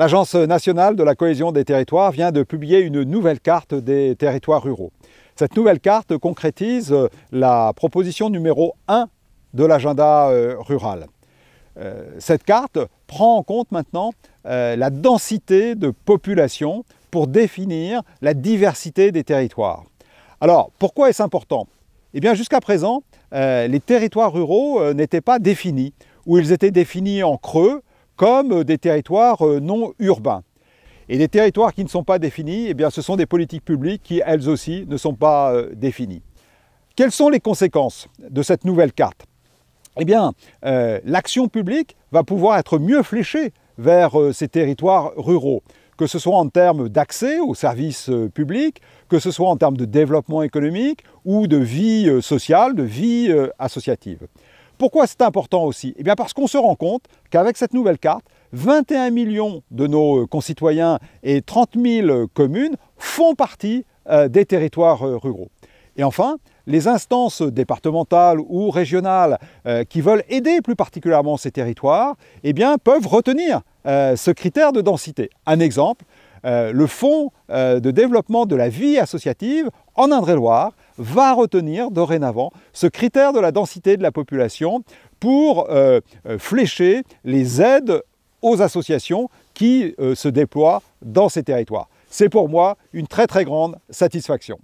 L'Agence nationale de la cohésion des territoires vient de publier une nouvelle carte des territoires ruraux. Cette nouvelle carte concrétise euh, la proposition numéro 1 de l'agenda euh, rural. Euh, cette carte prend en compte maintenant la densité de population pour définir la diversité des territoires. Alors, pourquoi est-ce important Eh bien, jusqu'à présent, les territoires ruraux n'étaient pas définis, ou ils étaient définis en creux, comme des territoires euh, non urbains. Et des territoires qui ne sont pas définis, eh bien, ce sont des politiques publiques qui, elles aussi, ne sont pas euh, définies. Quelles sont les conséquences de cette nouvelle carte Eh bien, euh, l'action publique va pouvoir être mieux fléchée vers ces territoires ruraux, que ce soit en termes d'accès aux services publics, que ce soit en termes de développement économique ou de vie sociale, de vie associative. Pourquoi c'est important aussi Eh bien parce qu'on se rend compte qu'avec cette nouvelle carte, 21 millions de nos euh, concitoyens et 30 000 euh, communes font partie euh, des territoires ruraux. Et enfin, les instances départementales ou régionales qui veulent aider plus particulièrement ces territoires eh bien, peuvent retenir ce critère de densité. Un exemple, euh, le Fonds euh, de développement de la vie associative en Indre-et-Loire va retenir dorénavant ce critère de la densité de la population pour euh, flécher les aides aux associations qui se déploient dans ces territoires. C'est pour moi une très très grande satisfaction.